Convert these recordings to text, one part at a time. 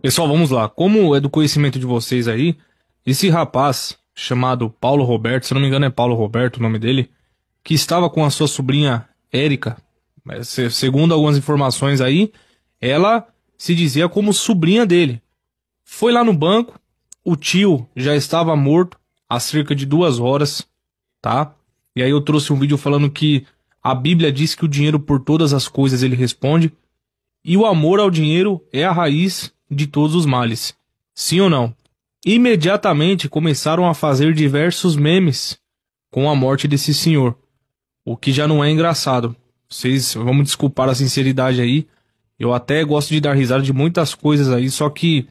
Pessoal, vamos lá. Como é do conhecimento de vocês aí, esse rapaz chamado Paulo Roberto, se não me engano é Paulo Roberto o nome dele, que estava com a sua sobrinha Érica, é, segundo algumas informações aí, ela se dizia como sobrinha dele. Foi lá no banco, o tio já estava morto há cerca de duas horas, tá? E aí eu trouxe um vídeo falando que a Bíblia diz que o dinheiro por todas as coisas ele responde. E o amor ao dinheiro é a raiz de todos os males. Sim ou não? Imediatamente começaram a fazer diversos memes com a morte desse senhor, o que já não é engraçado. Vocês vamos desculpar a sinceridade aí. Eu até gosto de dar risada de muitas coisas aí, só que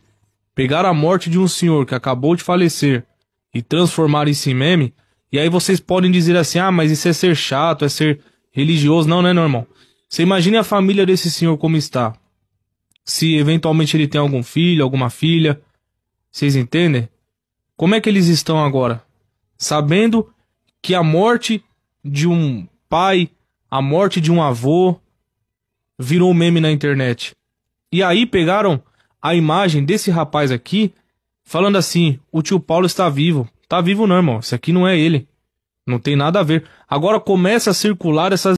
pegar a morte de um senhor que acabou de falecer e transformar isso em meme, e aí vocês podem dizer assim: "Ah, mas isso é ser chato, é ser religioso". Não, né, meu irmão? Você imagine a família desse senhor como está. Se eventualmente ele tem algum filho, alguma filha. Vocês entendem? Como é que eles estão agora? Sabendo que a morte de um pai, a morte de um avô, virou meme na internet. E aí pegaram a imagem desse rapaz aqui, falando assim: o tio Paulo está vivo. Tá vivo não, irmão. Isso aqui não é ele. Não tem nada a ver. Agora começa a circular essas